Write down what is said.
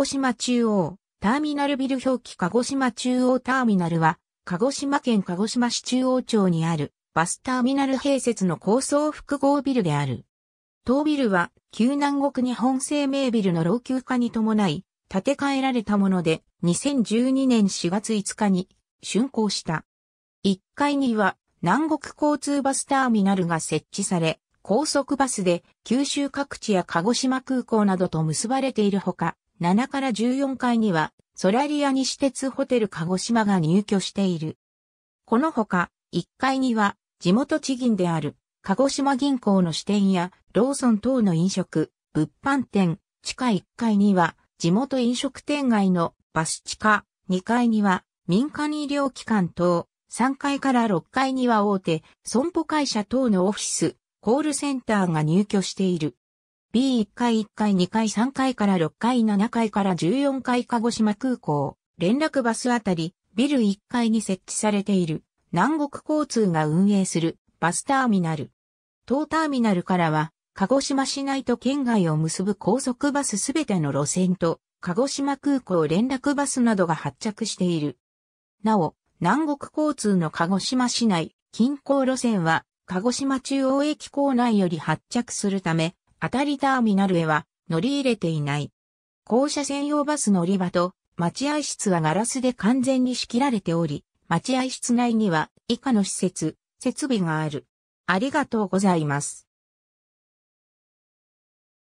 鹿児島中央、ターミナルビル表記鹿児島中央ターミナルは、鹿児島県鹿児島市中央町にある、バスターミナル併設の高層複合ビルである。当ビルは、旧南国日本生命ビルの老朽化に伴い、建て替えられたもので、2012年4月5日に、竣工した。1階には、南国交通バスターミナルが設置され、高速バスで九州各地や鹿児島空港などと結ばれているほか、7から14階には、ソラリア西鉄ホテル鹿児島が入居している。このほか、1階には、地元地銀である、鹿児島銀行の支店や、ローソン等の飲食、物販店、地下1階には、地元飲食店街のバス地下、2階には、民間医療機関等、3階から6階には大手、損保会社等のオフィス、コールセンターが入居している。B1 階1階2階3階から6階7階から14階鹿児島空港、連絡バスあたり、ビル1階に設置されている、南国交通が運営するバスターミナル。当ターミナルからは、鹿児島市内と県外を結ぶ高速バスすべての路線と、鹿児島空港連絡バスなどが発着している。なお、南国交通の鹿児島市内、近郊路線は、鹿児島中央駅構内より発着するため、当たりターミナルへは乗り入れていない。校舎専用バス乗り場と待合室はガラスで完全に仕切られており、待合室内には以下の施設、設備がある。ありがとうございます。